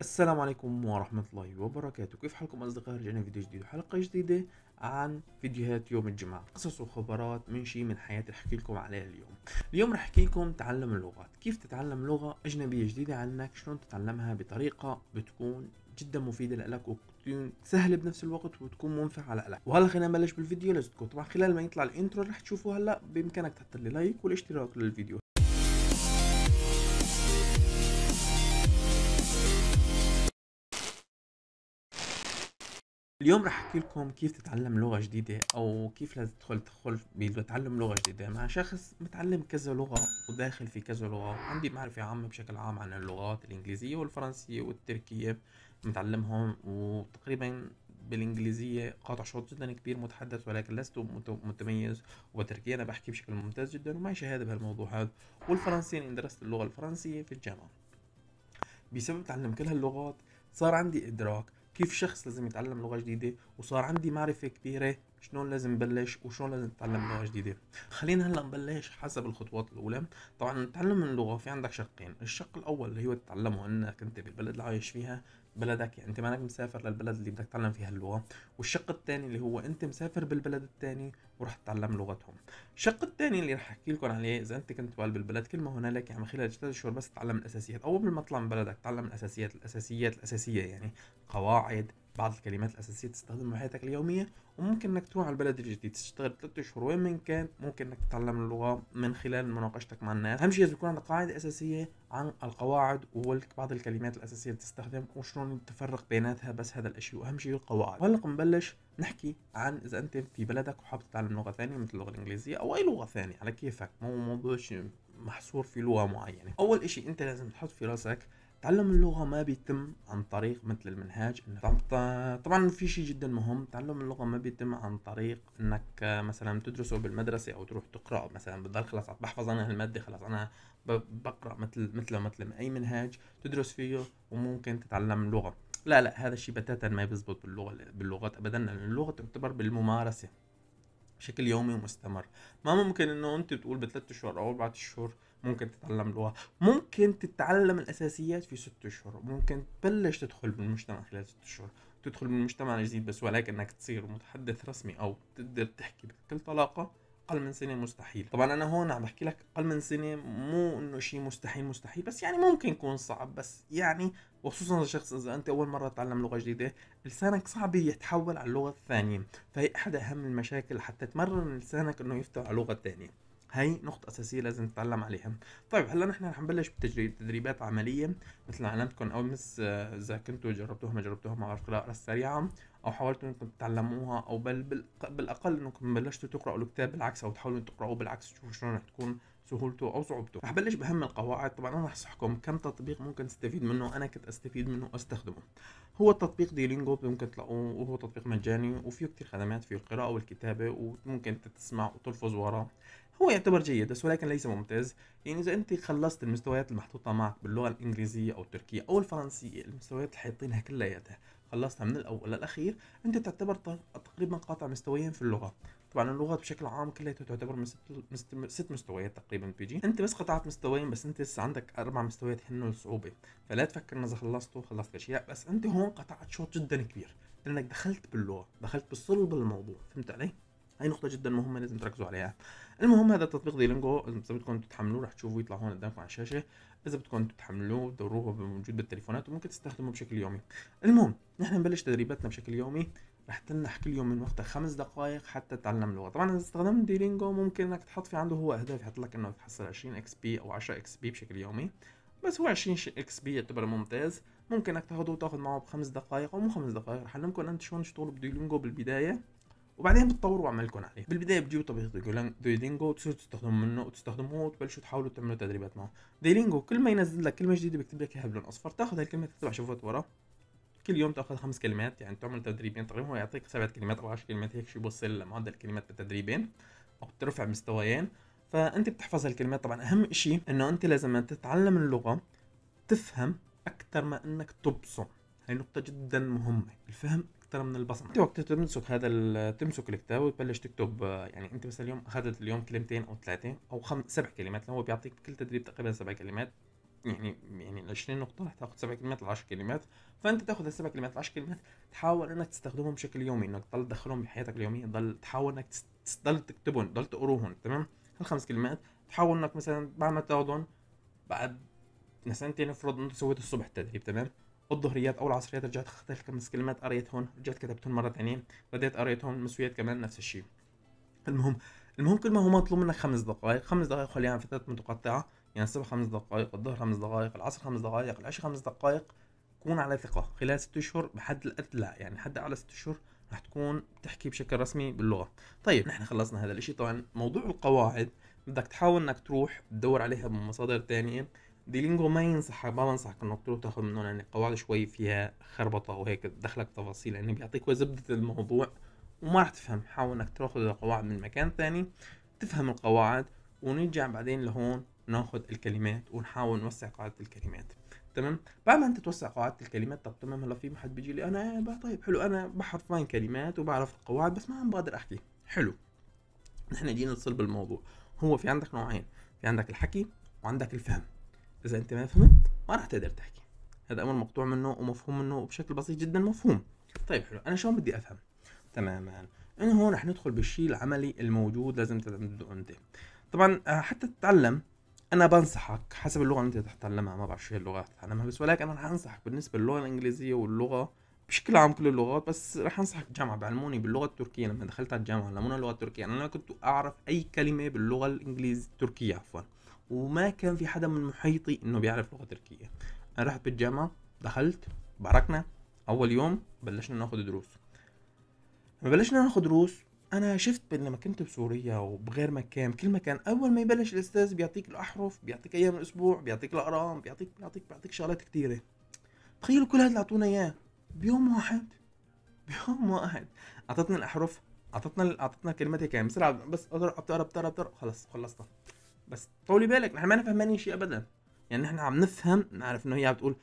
السلام عليكم ورحمة الله وبركاته كيف حالكم أصدقائي رجعنا فيديو جديد وحلقة جديدة عن فيديوهات يوم الجمعة قصص وخبرات من شيء من حياتي رح احكي لكم عليها اليوم اليوم رح احكي لكم تعلم اللغات كيف تتعلم لغة أجنبية جديدة عنك شلون تتعلمها بطريقة بتكون جدا مفيدة لك وتكون سهلة بنفس الوقت وتكون منفعة لك وهلا خلينا نبلش بالفيديو لازم طبعا خلال ما يطلع الانترو رح تشوفوا هلا بامكانك تحط لي لايك والاشتراك للفيديو اليوم رح احكي لكم كيف تتعلم لغة جديدة او كيف لازم تدخل تدخل بتعلم لغة جديدة مع شخص متعلم كذا لغة وداخل في كذا لغة عندي معرفة عامة بشكل عام عن اللغات الانجليزية والفرنسية والتركية متعلمهم وتقريبا بالانجليزية قاطع شوط جدا كبير متحدث ولكن لست متميز وبالتركية انا بحكي بشكل ممتاز جدا ومعي شهادة بهالموضوع هذا والفرنسي اني درست اللغة الفرنسية في الجامعة بسبب تعلم كل هاللغات صار عندي ادراك كيف شخص لازم يتعلم لغه جديده وصار عندي معرفه كبيره شلون لازم بلش وشلون لازم تتعلم لغه جديده خلينا هلا نبلش حسب الخطوات الاولى طبعا تعلم اللغه في عندك شقين الشق الاول اللي هو تتعلمه انك انت بالبلد اللي عايش فيها بلدك يعني انت مانك مسافر للبلد اللي بدك تتعلم فيها اللغه والشق الثاني اللي هو انت مسافر بالبلد الثاني ورح تتعلم لغتهم الشق الثاني اللي رح احكي لكم عليه اذا انت كنت قلب بالبلد كل ما هنالك يعني خلال ثلاث شهور بس تتعلم الاساسيات او قبل ما تطلع من بلدك تتعلم الاساسيات الاساسيات الاساسيه يعني قواعد بعض الكلمات الأساسية تستخدمها في حياتك اليومية وممكن إنك تروح على البلد الجديد تشتغل ثلاثة أشهر وين من كان ممكن إنك تتعلم اللغة من خلال مناقشتك مع الناس أهم شيء يكون عندك قاعدة أساسية عن القواعد وبعض الكلمات الأساسية اللي تستخدم وشلون تفرق بيناتها بس هذا الأشياء وأهم شيء القواعد وهلق بنبلش نحكي عن إذا أنت في بلدك وحاب تتعلم لغة ثانية مثل اللغة الإنجليزية أو أي لغة ثانية على كيفك مو موضوع محصور في لغة معينة أول إشي أنت لازم تحط في راسك تعلم اللغة ما بيتم عن طريق مثل المنهاج طبعا في شيء جدا مهم تعلم اللغة ما بيتم عن طريق انك آه، مثلا تدرسه بالمدرسة او تروح تقرأ مثلا بتضل خلاص بحفظ انا هالمادة خلاص انا بقرأ مثل مثله مثل اي منهاج تدرس فيه وممكن تتعلم لغة لا لا هذا الشيء بتاتا ما بيزبط باللغة باللغات ابدا لان اللغة تعتبر بالممارسة بشكل يومي ومستمر ما ممكن انه انت تقول بثلاث اشهر او اربعة اشهر ممكن تتعلم لغه ممكن تتعلم الاساسيات في ست اشهر ممكن تبلش تدخل بالمجتمع خلال ست اشهر تدخل بالمجتمع الجديد بس ولكن أنك تصير متحدث رسمي او تقدر تحكي بكل طلاقه اقل من سنه مستحيل طبعا انا هون عم بحكي لك اقل من سنه مو انه شيء مستحيل مستحيل بس يعني ممكن يكون صعب بس يعني وخصوصا شخص اذا انت اول مره تتعلم لغه جديده لسانك صعب يتحول على اللغه الثانيه فهي احد اهم المشاكل حتى تمرن لسانك انه يفتح على لغه ثانيه هاي نقطة أساسية لازم نتعلم عليها طيب هلا نحن رح نبلش بالتجريب تدريبات عملية مثل ما علمتكم أول مس آه، إذا كنتوا جربتوها ما جربتوها مع القراءة السريعة أو حاولتوا إنكم تتعلموها أو بل بالأقل إنكم بلشتوا تقرأوا الكتاب بالعكس أو تحاولوا تقرأوه بالعكس تشوفوا شلون رح تكون سهولته او صعوبته رح بلش باهم القواعد طبعا انا رح أنصحكم كم تطبيق ممكن تستفيد منه انا كنت استفيد منه واستخدمه هو التطبيق ديلينجو ممكن تلاقوه وهو تطبيق مجاني وفيه كتير خدمات في القراءه والكتابه وممكن تسمع وتلفظ وراه هو يعتبر جيد بس ولكن ليس ممتاز يعني اذا انت خلصت المستويات المحطوطه معك باللغه الانجليزيه او التركيه او الفرنسيه المستويات الحيطينها كلياتها خلصتها من الاول للاخير انت تعتبر تقريبا قاطع مستويين في اللغه طبعا اللغه بشكل عام كلها تعتبر من ست, مست... ست مستويات تقريبا بيجي انت بس قطعت مستويين بس انت لسه عندك اربع مستويات هن الصعوبه فلا تفكر انه اذا خلصته خلصت اشياء بس انت هون قطعت شوط جدا كبير لانك دخلت باللغه دخلت بالصلب الموضوع فهمت علي هاي نقطه جدا مهمه لازم تركزوا عليها المهم هذا التطبيق ديلينجو اذا بدكم تتحملوه رح تشوفوه يطلع هون قدامكم على الشاشه اذا بدكم تتحملوه دوروه موجود بالتليفونات وممكن تستخدموه بشكل يومي المهم نحن نبلش تدريباتنا بشكل يومي رح تمنح كل يوم من وقتها خمس دقائق حتى تتعلم لغه طبعا اذا استخدمت ديلينجو ممكن انك تحط في عنده هو اهداف يحط لك انه تحصل 20 اكس بي او 10 اكس بي بشكل يومي بس هو 20 اكس بي يعتبر ممتاز ممكن انك تاخده وتاخذ معه بخمس دقائق او مو خمس دقائق رح علمكم انت شلون تشتغلوا لينجو بالبدايه وبعدين بتطوروا عملكم عليه بالبدايه بتجيبوا تطبيق ديلينجو وتصيروا تستخدموا منه وتستخدموه وتبلشوا تحاولوا تعملوا تدريبات معه ديلينجو كل ما ينزل لك كلمه جديده بيكتب لك اياها بلون اصفر تاخذ هالكلمه تكتبها شفت ورا كل يوم تاخذ خمس كلمات يعني تعمل تدريبين يعني تقريبا هو يعطيك سبع كلمات او عشر كلمات هيك شيء بوصل لمعدل الكلمات بالتدريبين او بترفع مستويين فانت بتحفظ هالكلمات طبعا اهم شيء انه انت لازم تتعلم اللغه تفهم اكثر ما انك تبصم هاي نقطة جدا مهمة الفهم اكثر من البصمه انت وقت تمسك هذا تمسك الكتاب وتبلش تكتب يعني انت مثلا اليوم اخذت اليوم كلمتين او ثلاثه او خم... سبع كلمات لانه هو بيعطيك كل تدريب تقريبا سبع كلمات يعني يعني ال 20 نقطة رح تاخذ سبع كلمات ل 10 كلمات، فأنت تاخذ السبع كلمات ل 10 كلمات تحاول إنك تستخدمهم بشكل يومي، إنك تضل تدخلهم بحياتك اليومية، تضل تحاول إنك تضل تكتبهم، تضل تقروهم، تمام؟ هالخمس كلمات تحاول إنك مثلا بعد ما تاخذهم بعد مثلا أنت نفرض انت سويت الصبح التدريب، تمام؟ الظهريات او العصريات رجعت اخذت كم كلمات قريتهم رجعت كتبتهم مره ثانيه رديت قريتهم المسويات كمان نفس الشيء المهم المهم كل ما هو مطلوب منك خمس دقائق خمس دقائق خليها عن فترات متقطعه يعني الصبح خمس دقائق الظهر خمس دقائق العصر خمس دقائق العشاء خمس دقائق كون على ثقه خلال ست اشهر بحد الادلى يعني حد على ست اشهر رح تكون بتحكي بشكل رسمي باللغه طيب نحن خلصنا هذا الشيء طبعا موضوع القواعد بدك تحاول انك تروح تدور عليها بمصادر ثانيه ديلينجو ما ينصحك ما بنصحك انك تروح تاخذ منه لان القواعد شوي فيها خربطه وهيك تدخلك تفاصيل لانه يعني بيعطيك زبده الموضوع وما راح تفهم حاول انك تاخذ القواعد من مكان ثاني تفهم القواعد ونرجع بعدين لهون ناخذ الكلمات ونحاول نوسع قاعده الكلمات تمام بعد ما انت توسع قاعده الكلمات طب تمام هلا في حد بيجي لي انا طيب حلو انا بحفظ فاين كلمات وبعرف القواعد بس ما عم بقدر احكي حلو نحن جينا نصل بالموضوع هو في عندك نوعين في عندك الحكي وعندك الفهم اذا انت ما فهمت ما راح تقدر تحكي هذا امر مقطوع منه ومفهوم منه بشكل بسيط جدا مفهوم طيب حلو انا شلون بدي افهم تماما انه هون رح ندخل بالشيء العملي الموجود لازم تعتمده انت طبعا آه، حتى تتعلم انا بنصحك حسب اللغه اللي انت تتعلمها ما بعرف شو هي اللغه تتعلمها بس ولكن انا رح انصحك بالنسبه للغه الانجليزيه واللغه بشكل عام كل اللغات بس رح انصحك جامعه بعلموني باللغه التركيه لما دخلت على الجامعه علمونا اللغه التركيه انا ما كنت اعرف اي كلمه باللغه الانجليزيه التركيه عفوا وما كان في حدا من محيطي انه بيعرف لغه تركيه انا رحت بالجامعه دخلت باركنا اول يوم بلشنا ناخذ دروس لما بلشنا ناخذ دروس انا شفت لما كنت بسوريا وبغير مكان كل مكان اول ما يبلش الاستاذ بيعطيك الاحرف بيعطيك ايام الاسبوع بيعطيك الارقام بيعطيك بيعطيك بيعطيك شغلات كثيره تخيلوا كل هذا اللي اعطونا اياه بيوم واحد بيوم واحد اعطتنا الاحرف اعطتنا اعطتنا كلمتي كامله بسرعه بس اقرا بتقرا بتقرا خلص خلصنا بس طولي بالك نحن ما فهمانين شيء إيه ابدا يعني نحن عم نفهم نعرف انه هي عم تقول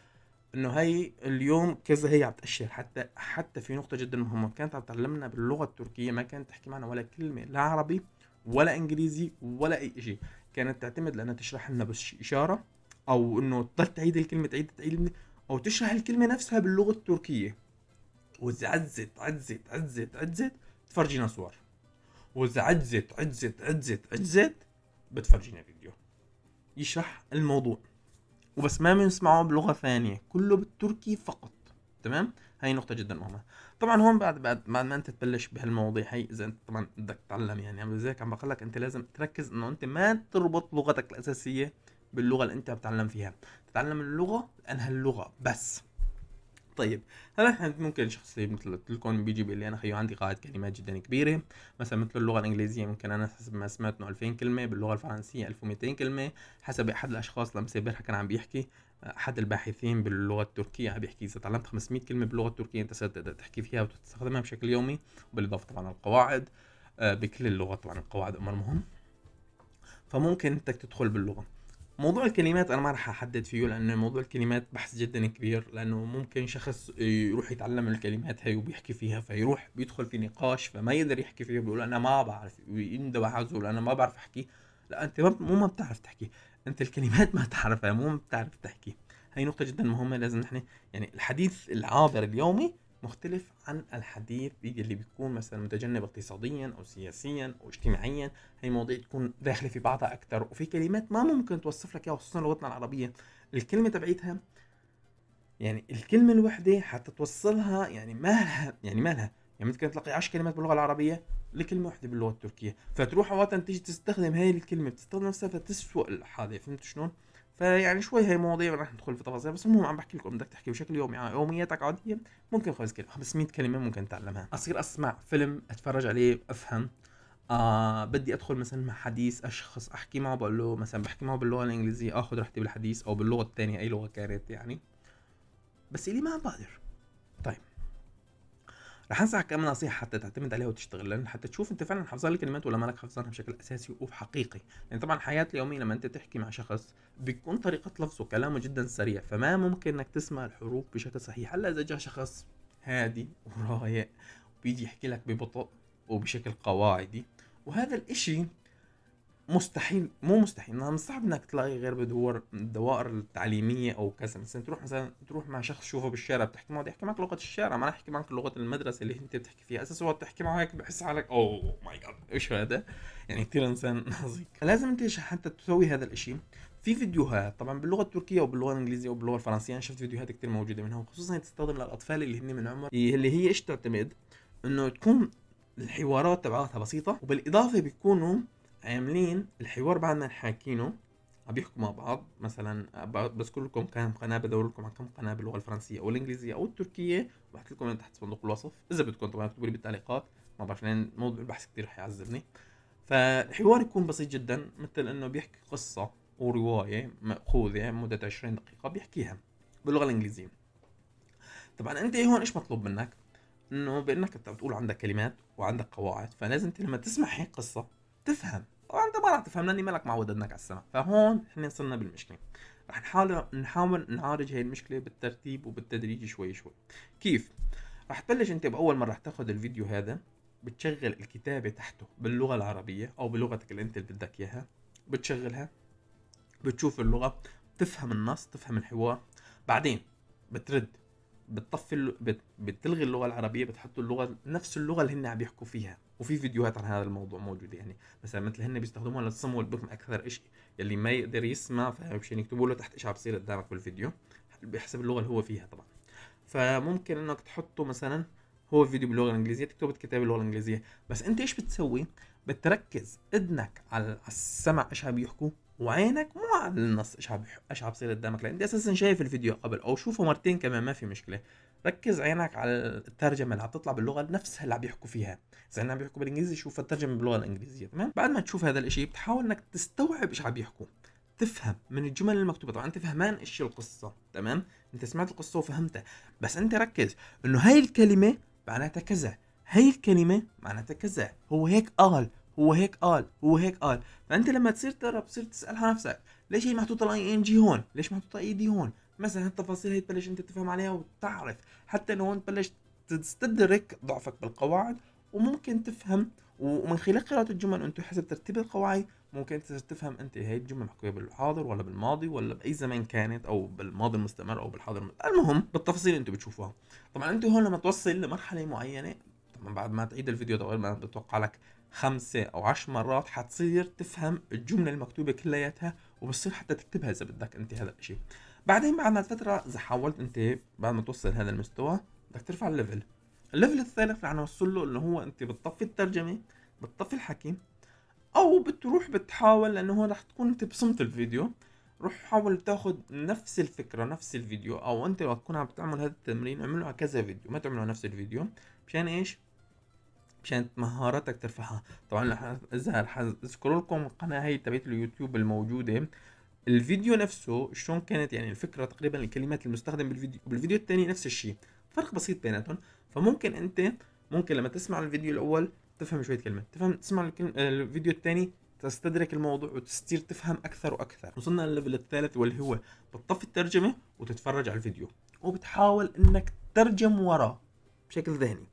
انه هي اليوم كذا هي عم تاشر حتى حتى في نقطه جدا مهمه كانت عم تعلمنا باللغه التركيه ما كانت تحكي معنا ولا كلمه لا عربي ولا انجليزي ولا اي شيء كانت تعتمد لانها تشرح لنا بس اشاره او انه تضل تعيد الكلمه تعيد تعيد او تشرح الكلمه نفسها باللغه التركيه واذا عزت عزت عزت عزت تفرجينا صور واذا عزت عزت عزت عزت بتفرجينا فيديو يشرح الموضوع وبس ما بنسمعه بلغه ثانيه كله بالتركي فقط تمام هاي نقطه جدا مهمه طبعا هون بعد بعد بعد ما انت تبلش بهالمواضيع هي اذا انت طبعا بدك تتعلم يعني عم زيك عم بقول لك انت لازم تركز انه انت ما تربط لغتك الاساسيه باللغه اللي انت بتتعلم فيها تتعلم اللغه لانها اللغه بس طيب هلا ممكن شخص مثل لكم بيجي بيقول لي انا خيو عندي قاعده كلمات جدا كبيره مثلا مثل اللغه الانجليزيه ممكن انا حسب ما سمعت انه 2000 كلمه باللغه الفرنسيه 1200 كلمه حسب احد الاشخاص لما امبارح كان عم بيحكي احد الباحثين باللغه التركيه عم بيحكي اذا تعلمت 500 كلمه باللغه التركيه انت ستقدر تحكي فيها وتستخدمها بشكل يومي بالاضافه طبعا القواعد آه، بكل اللغه طبعا القواعد امر مهم فممكن انك تدخل باللغه موضوع الكلمات انا ما راح احدد فيه لانه موضوع الكلمات بحث جدا كبير لانه ممكن شخص يروح يتعلم الكلمات هاي وبيحكي فيها فيروح بيدخل في نقاش فما يقدر يحكي فيه بيقول انا ما بعرف ويندب عزو انا ما بعرف احكي لا انت مو ما بتعرف تحكي انت الكلمات ما تعرفها مو ما بتعرف تحكي هاي نقطة جدا مهمة لازم نحن يعني الحديث العابر اليومي مختلف عن الحديث اللي بيكون مثلا متجنب اقتصاديا او سياسيا او اجتماعيا هي مواضيع تكون داخله في بعضها اكثر وفي كلمات ما ممكن توصف لك اياها خصوصا لغتنا العربيه الكلمه تبعيتها يعني الكلمه الوحده حتى توصلها يعني ما لها يعني ما لها يعني ممكن تلاقي 10 كلمات باللغه العربيه لكلمه واحده باللغه التركيه فتروح اوقات تيجي تستخدم هاي الكلمه بتستخدم نفسها فتسوء الحادثة فهمت شلون؟ فيعني شوي هي مواضيع ما راح ندخل في تفاصيل بس المهم عم بحكي لكم بدك تحكي بشكل يومي يعني يومياتك عاديه ممكن خمس كلمه 500 كلمه ممكن تعلمها اصير اسمع فيلم اتفرج عليه افهم آه بدي ادخل مثلا مع حديث اشخص احكي معه بقول له مثلا بحكي معه باللغه الانجليزيه اخذ راحتي بالحديث او باللغه الثانيه اي لغه كانت يعني بس الي ما بقدر طيب رح انصحك كم نصيحه حتى تعتمد عليها وتشتغل لان حتى تشوف انت فعلا لك الكلمات ولا مالك حافظانها بشكل اساسي وحقيقي لان طبعا الحياه اليوميه لما انت تحكي مع شخص بيكون طريقه لفظه وكلامه جدا سريع فما ممكن انك تسمع الحروف بشكل صحيح الا اذا جاء شخص هادي ورايق وبيجي يحكي لك ببطء وبشكل قواعدي وهذا الاشي مستحيل مو مستحيل من الصعب انك تلاقي غير بدور الدوائر التعليميه او كذا مثلا تروح مثلا تروح مع شخص تشوفه بالشارع بتحكي معه بده يحكي معك لغه الشارع ما راح يحكي معك لغه المدرسه اللي انت بتحكي فيها اساسا وقت بتحكي معه هيك بحس حالك اوه ماي جاد ايش هذا يعني كثير انسان عظيم لازم انت حتى تسوي هذا الشيء في فيديوهات طبعا باللغه التركيه وباللغه الانجليزيه وباللغه الفرنسيه انا شفت فيديوهات كثير موجوده منها وخصوصا تستخدم للاطفال اللي هن من عمر اللي هي ايش تعتمد انه تكون الحوارات تبعاتها بسيطه وبالاضافه بيكونوا عاملين الحوار بعد ما حاكينه عم بيحكوا مع بعض مثلا بذكر لكم كم قناه بدور لكم على كم قناه باللغه الفرنسيه او الانجليزيه او التركيه بحط لكم تحت صندوق الوصف اذا بدكم طبعا اكتبوا لي بالتعليقات ما بعرف لان موضوع البحث كثير رح يعذبني فالحوار يكون بسيط جدا مثل انه بيحكي قصه وروايه ماخوذه مده 20 دقيقه بيحكيها باللغه الانجليزيه طبعا انت هون ايش مطلوب منك انه بانك أنت بتقول عندك كلمات وعندك قواعد فلازم أنت لما تسمع هيك قصه تفهم وانت ما راح تفهم لاني مالك معود انك على السماء فهون احنا صرنا بالمشكله راح نحاول نحاول نعالج هي المشكله بالترتيب وبالتدريج شوي شوي كيف راح تبلش انت باول مره راح تاخذ الفيديو هذا بتشغل الكتابه تحته باللغه العربيه او بلغتك اللي انت بدك اياها بتشغلها بتشوف اللغه بتفهم النص تفهم الحوار بعدين بترد بتطفي بتلغي اللغه العربيه بتحطوا اللغه نفس اللغه اللي هن عم يحكوا فيها وفي فيديوهات عن هذا الموضوع موجوده يعني مثلا مثل هن بيستخدموها للصم والبكم اكثر شيء يلي ما يقدر يسمع فاهم شيء يكتبوا له تحت ايش عم بصير قدامك بالفيديو بحسب اللغه اللي هو فيها طبعا فممكن انك تحطه مثلا هو فيديو باللغه الانجليزيه تكتب كتاب باللغه الانجليزيه بس انت ايش بتسوي بتركز اذنك على السمع ايش عم يحكوا وعينك مو على النص ايش عم ايش عم بصير قدامك لان انت اساسا شايف الفيديو قبل او شوفه مرتين كمان ما في مشكله ركز عينك على الترجمه اللي عم تطلع باللغه نفسها اللي عم بيحكوا فيها اذا عم بيحكوا بالانجليزي شوف الترجمه باللغه الانجليزيه تمام بعد ما تشوف هذا الشيء بتحاول انك تستوعب ايش عم بيحكوا تفهم من الجمل المكتوبه طبعا انت فهمان ايش القصه تمام انت سمعت القصه وفهمتها بس انت ركز انه هاي الكلمه معناتها كذا هاي الكلمه معناتها كذا هو هيك قال هو هيك قال هو هيك قال فانت لما تصير ترى بتصير تسالها نفسك ليش هي محطوطه الاي ان جي هون ليش محطوطه اي دي هون مثلا هالتفاصيل هي تبلش انت تفهم عليها وتعرف حتى لو انت بلشت تستدرك ضعفك بالقواعد وممكن تفهم ومن خلال قراءة الجمل انت حسب ترتيب القواعد ممكن تفهم انت هي الجمل محكوية بالحاضر ولا بالماضي ولا باي زمن كانت او بالماضي المستمر او بالحاضر المهم بالتفاصيل انتم بتشوفوها طبعا انت هون لما توصل لمرحلة معينة طبعا بعد ما تعيد الفيديو طبعا بتوقع لك خمسة أو عشر مرات حتصير تفهم الجملة المكتوبة كلياتها وبتصير حتى تكتبها إذا بدك أنت هذا الشيء بعدين بعد فترة إذا حاولت أنت بعد ما توصل هذا المستوى بدك ترفع الليفل الليفل الثالث اللي نوصل له اللي هو أنت بتطفي الترجمة بتطفي الحكي أو بتروح بتحاول لأنه هو رح تكون أنت بصمت الفيديو روح حاول تاخذ نفس الفكرة نفس الفيديو أو أنت وقت تكون عم تعمل هذا التمرين اعمله على كذا فيديو ما تعمله على نفس الفيديو مشان إيش عشان مهاراتك ترفعها طبعا اذا اذكر لكم القناه هي تبعت اليوتيوب الموجوده الفيديو نفسه شلون كانت يعني الفكره تقريبا الكلمات المستخدمه بالفيديو بالفيديو الثاني نفس الشيء فرق بسيط بيناتهم فممكن انت ممكن لما تسمع الفيديو الاول تفهم شويه كلمات تفهم تسمع الفيديو الثاني تستدرك الموضوع وتصير تفهم اكثر واكثر وصلنا للليفل الثالث واللي هو بتطفي الترجمه وتتفرج على الفيديو وبتحاول انك تترجم وراه بشكل ذهني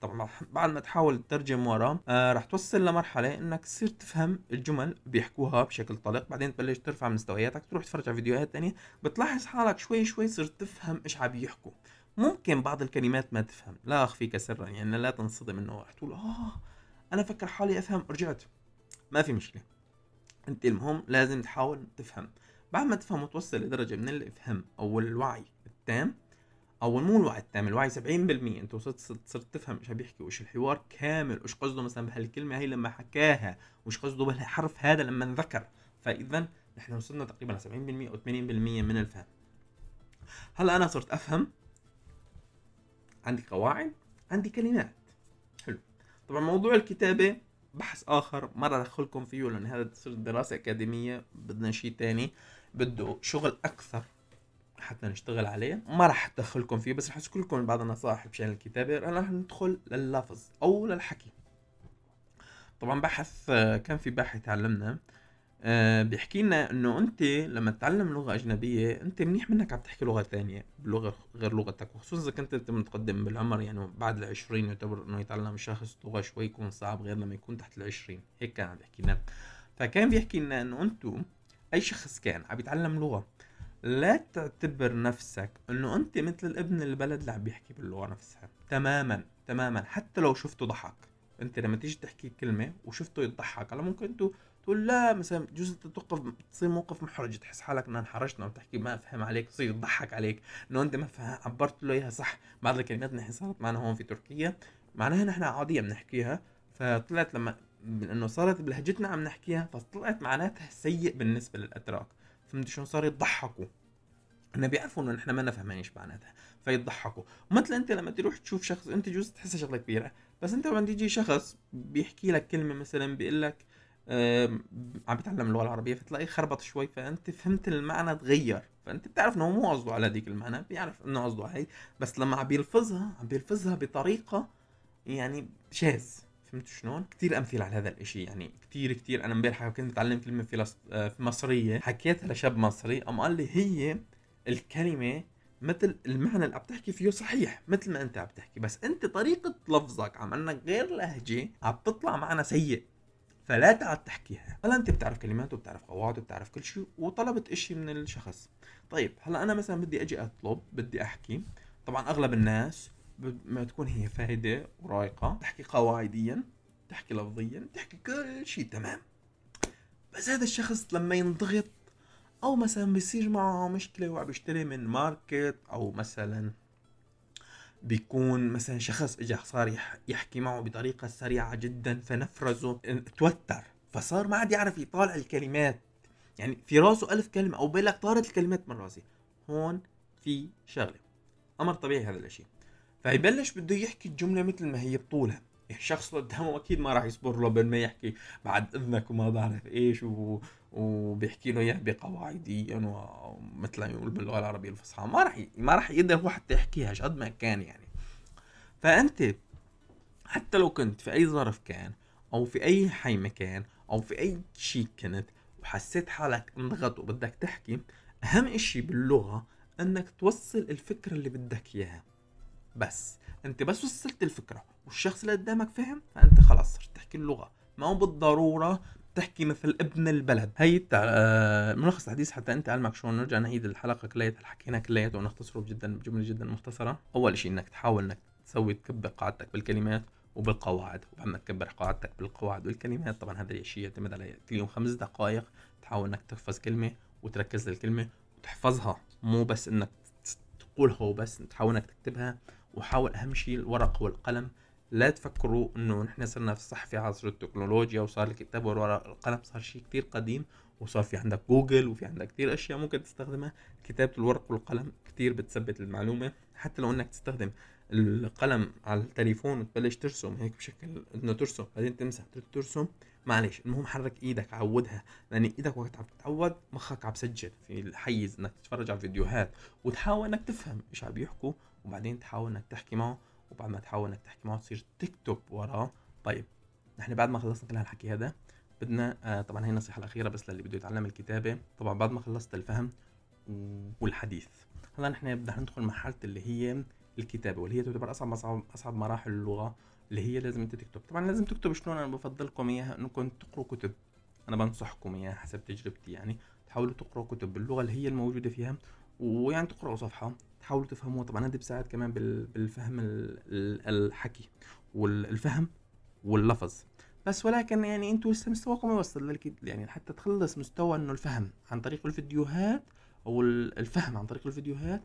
طبعا بعد ما تحاول تترجم ورا آه رح توصل لمرحله انك تصير تفهم الجمل بيحكوها بشكل طلق بعدين تبلش ترفع مستوياتك تروح تتفرج على فيديوهات ثانيه بتلاحظ حالك شوي شوي صرت تفهم ايش عم يحكوا ممكن بعض الكلمات ما تفهم لا اخفيك سرا يعني لا تنصدم انه رح تقول اه انا فكر حالي افهم رجعت ما في مشكله انت المهم لازم تحاول تفهم بعد ما تفهم وتوصل لدرجه من الافهام او الوعي التام او مو الوعي التام الوعي 70% انت وصلت صرت تفهم ايش بيحكي وايش الحوار كامل وايش قصده مثلا بهالكلمه هي لما حكاها وايش قصده بهالحرف هذا لما انذكر فاذا نحن وصلنا تقريبا 70% او 80% من الفهم هلا انا صرت افهم عندي قواعد عندي كلمات حلو طبعا موضوع الكتابه بحث اخر ما راح ادخلكم فيه لان هذا صرت دراسه اكاديميه بدنا شيء ثاني بده شغل اكثر حتى نشتغل عليه ما راح ادخلكم فيه بس راح لكم بعض النصائح بشان الكتابه راح ندخل لللفظ او للحكي طبعا بحث آه، كان في باحث علمنا آه، بيحكي لنا انه انت لما تتعلم لغه اجنبيه انت منيح منك عم تحكي لغه ثانيه بلغه غير لغتك وخصوصا اذا كنت انت متقدم بالعمر يعني بعد ال20 يعتبر انه يتعلم شخص لغه شوي يكون صعب غير لما يكون تحت ال20 هيك كان عم بيحكي لنا فكان بيحكي لنا انه انتم اي شخص كان عم يتعلم لغه لا تعتبر نفسك انه انت مثل الابن البلد اللي عم بيحكي باللغه نفسها تماما تماما حتى لو شفته ضحك انت لما تيجي تحكي كلمه وشفته يضحك هلا ممكن انت تقول لا مثلا جزء توقف تصير موقف محرج تحس حالك انه انحرجت او تحكي ما فهم عليك تصير يضحك عليك انه انت ما فهم عبرت له اياها صح بعض الكلمات نحن صارت معنا هون في تركيا معناها نحن عاديه بنحكيها فطلعت لما انه صارت بلهجتنا عم نحكيها فطلعت معناتها سيء بالنسبه للاتراك فهمت شلون صار يضحكوا هن بيعرفوا انه نحن ما ايش معناتها فيضحكوا مثل انت لما تروح تشوف شخص انت جوز تحسها شغله كبيره بس انت لما تيجي شخص بيحكي لك كلمه مثلا بيقول لك عم بتعلم اللغه العربيه فتلاقيه خربط شوي فانت فهمت المعنى تغير فانت بتعرف انه مو قصده على هذيك المعنى بيعرف انه قصده هي بس لما عم بيلفظها عم بيلفظها بطريقه يعني شاذ فهمت شلون؟ كثير امثله على هذا الشيء يعني كثير كثير انا امبارح كنت بتعلم كلمه في آه، مصريه حكيتها لشاب مصري قام قال لي هي الكلمه مثل المعنى اللي عم تحكي فيه صحيح مثل ما انت عم تحكي بس انت طريقه لفظك عم انك غير لهجه عم تطلع معنى سيء فلا تعد تحكيها هلا انت بتعرف كلمات وبتعرف قواعد وبتعرف كل شيء وطلبت اشي من الشخص طيب هلا انا مثلا بدي اجي اطلب بدي احكي طبعا اغلب الناس ما تكون هي فائدة ورايقه تحكي قواعديا تحكي لفظيا تحكي كل شيء تمام بس هذا الشخص لما ينضغط او مثلا بيصير معه مشكله وعم بيشتري من ماركت او مثلا بيكون مثلا شخص اجى صار يحكي معه بطريقه سريعه جدا فنفرزه توتر فصار ما عاد يعرف يطالع الكلمات يعني في راسه ألف كلمة أو لك طارت الكلمات من راسي هون في شغلة أمر طبيعي هذا الأشي فيبلش بده يحكي الجمله مثل ما هي بطولها الشخص يعني اللي قدامه اكيد ما راح يصبر له بين ما يحكي بعد اذنك وما بعرف ايش و... وبيحكي له اياها بقواعديا يعني مثل ما يقول باللغه العربيه الفصحى ما راح ي... ما راح يقدر هو حتى يحكيها قد ما كان يعني فانت حتى لو كنت في اي ظرف كان او في اي حي مكان او في اي شيء كنت وحسيت حالك انضغط وبدك تحكي اهم اشي باللغه انك توصل الفكره اللي بدك اياها بس انت بس وصلت الفكره والشخص اللي قدامك فهم فانت خلاص صرت تحكي اللغه ما هو بالضروره تحكي مثل ابن البلد هي التع... آه ملخص الحديث حتى انت علمك شلون نرجع نعيد الحلقه كليتها حكينا كليتها ونختصره جدا بجمله جدا مختصره اول شيء انك تحاول انك تسوي تكبر قاعدتك بالكلمات وبالقواعد ما تكبر قاعدتك بالقواعد والكلمات طبعا هذا الشيء يعتمد على كل يوم خمس دقائق تحاول انك تحفظ كلمه وتركز للكلمه وتحفظها مو بس انك تقولها وبس تحاول انك تكتبها وحاول اهم شيء الورق والقلم لا تفكروا انه نحن صرنا في الصح في عصر التكنولوجيا وصار الكتاب والورق والقلم صار شيء كثير قديم وصار في عندك جوجل وفي عندك كثير اشياء ممكن تستخدمها كتابه الورق والقلم كثير بتثبت المعلومه حتى لو انك تستخدم القلم على التليفون وتبلش ترسم هيك بشكل انه ترسم بعدين تمسح ترسم معلش المهم حرك ايدك عودها لان ايدك وقت عم تتعود مخك عم بسجل في الحيز انك تتفرج على فيديوهات وتحاول انك تفهم ايش عم يحكوا وبعدين تحاول انك تحكي معه وبعد ما تحاول انك تحكي معه تصير تكتب وراه طيب نحن بعد ما خلصنا كل هالحكي هذا بدنا آه طبعا هي النصيحه الاخيره بس للي بده يتعلم الكتابه طبعا بعد ما خلصت الفهم والحديث هلا نحن بدنا ندخل مرحله اللي هي الكتابه واللي هي تعتبر اصعب اصعب اصعب مراحل اللغه اللي هي لازم انت تكتب طبعا لازم تكتب شلون انا بفضلكم اياها انكم تقروا كتب انا بنصحكم اياها حسب تجربتي يعني تحاولوا تقروا كتب باللغه اللي هي الموجوده فيها ويعني تقرأوا صفحة تحاولوا تفهموها طبعا دي بساعد كمان بالفهم الحكي والفهم واللفظ بس ولكن يعني انتوا لسه مستواكم ما يوصل لك يعني حتى تخلص مستوى انه الفهم عن طريق الفيديوهات او الفهم عن طريق الفيديوهات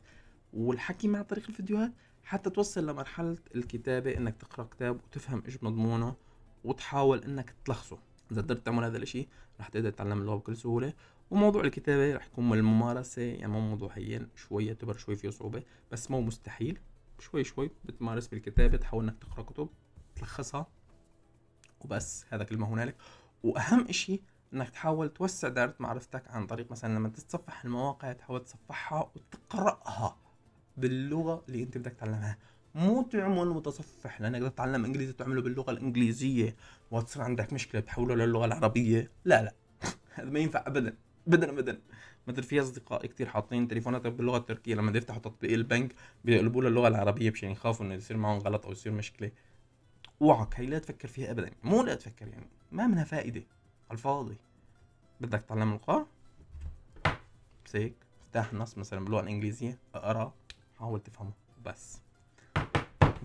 والحكي مع طريق الفيديوهات حتى توصل لمرحلة الكتابة انك تقرأ كتاب وتفهم ايش مضمونه وتحاول انك تلخصه اذا قدرت تعمل هذا الاشي راح تقدر تتعلم اللغه بكل سهوله وموضوع الكتابه راح يكون من الممارسه يعني مو موضوع هين شوي يعتبر شوي فيه صعوبه بس مو مستحيل شوي شوي بتمارس بالكتابه تحاول انك تقرا كتب تلخصها وبس هذا كل ما هنالك واهم اشي انك تحاول توسع دائره معرفتك عن طريق مثلا لما تتصفح المواقع تحاول تصفحها وتقراها باللغه اللي انت بدك تتعلمها مو تعمل متصفح لانك بدك تتعلم انجليزي تعمله باللغه الانجليزيه واتسون عندك مشكله بتحوله للغه العربيه لا لا هذا ما ينفع ابدا ابدا ابدا مثل في اصدقاء كثير حاطين تليفوناتهم باللغه التركيه لما يفتحوا تطبيق البنك بيقلبوا له اللغه العربيه مشان يخافوا انه يصير معهم غلط او يصير مشكله اوعك هي لا تفكر فيها ابدا يعني مو لا تفكر يعني ما منها فائده على الفاضي بدك تتعلم القاع امسك افتح النص مثلا باللغه الانجليزيه اقرا حاول تفهمه بس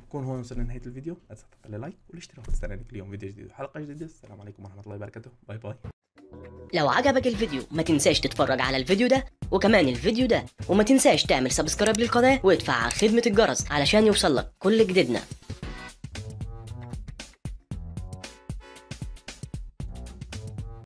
نكون هون وصلنا لنهايه الفيديو لا تنسى تفعل لايك والاشتراك تستناني كل يوم فيديو جديد وحلقه جديده السلام عليكم ورحمه الله وبركاته باي باي لو عجبك الفيديو ما تنساش تتفرج على الفيديو ده وكمان الفيديو ده وما تنساش تعمل سبسكرايب للقناه وتفعل خدمه الجرس علشان يوصلك كل جديدنا